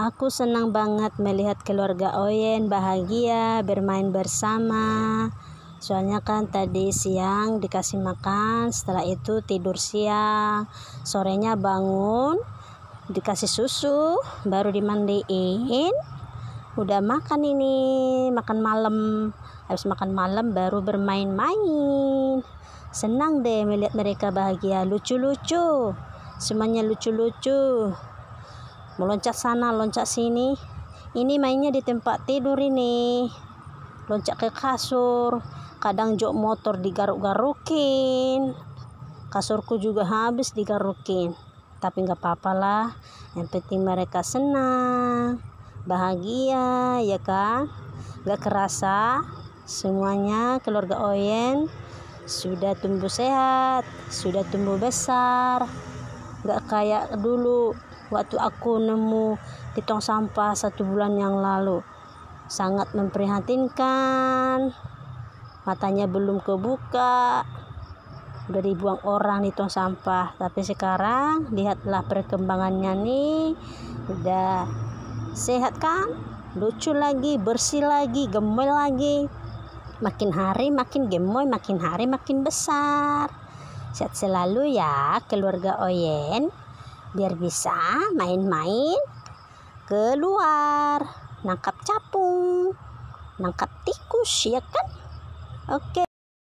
Aku senang banget melihat keluarga Oyen bahagia bermain bersama. Soalnya kan tadi siang dikasih makan, setelah itu tidur siang, sorenya bangun, dikasih susu, baru dimandiin. Udah makan ini, makan malam. Habis makan malam baru bermain-main. Senang deh melihat mereka bahagia, lucu-lucu. Semuanya lucu-lucu meloncat sana loncat sini ini mainnya di tempat tidur ini loncat ke kasur kadang jok motor digaruk-garukin kasurku juga habis digarukin tapi nggak apa-apa lah yang penting mereka senang bahagia ya kan nggak kerasa semuanya keluarga Oyen sudah tumbuh sehat sudah tumbuh besar nggak kayak dulu waktu aku nemu di tong sampah satu bulan yang lalu sangat memprihatinkan matanya belum kebuka udah dibuang orang di tong sampah tapi sekarang lihatlah perkembangannya nih udah sehat kan lucu lagi bersih lagi gemoy lagi makin hari makin gemoy makin hari makin besar sehat selalu ya keluarga Oyen biar bisa main-main keluar nangkap capung nangkap tikus ya kan oke